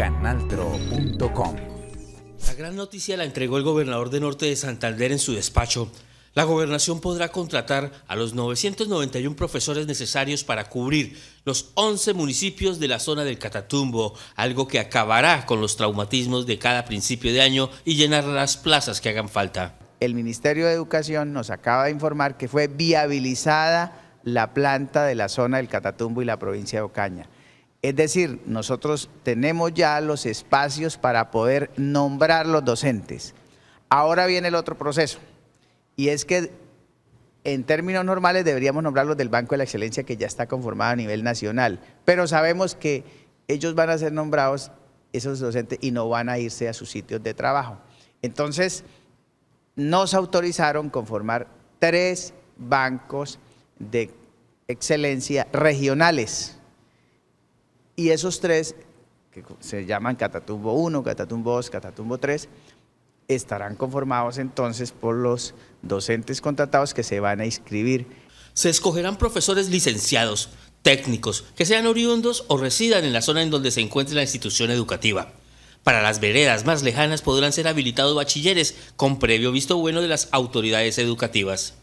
canaltro.com. La gran noticia la entregó el gobernador de Norte de Santander en su despacho. La gobernación podrá contratar a los 991 profesores necesarios para cubrir los 11 municipios de la zona del Catatumbo, algo que acabará con los traumatismos de cada principio de año y llenar las plazas que hagan falta. El Ministerio de Educación nos acaba de informar que fue viabilizada la planta de la zona del Catatumbo y la provincia de Ocaña. Es decir, nosotros tenemos ya los espacios para poder nombrar los docentes. Ahora viene el otro proceso, y es que en términos normales deberíamos nombrarlos del Banco de la Excelencia que ya está conformado a nivel nacional, pero sabemos que ellos van a ser nombrados, esos docentes, y no van a irse a sus sitios de trabajo. Entonces, nos autorizaron conformar tres bancos de excelencia regionales y esos tres, que se llaman Catatumbo 1, Catatumbo 2, Catatumbo 3, estarán conformados entonces por los docentes contratados que se van a inscribir. Se escogerán profesores licenciados, técnicos, que sean oriundos o residan en la zona en donde se encuentre la institución educativa. Para las veredas más lejanas podrán ser habilitados bachilleres con previo visto bueno de las autoridades educativas.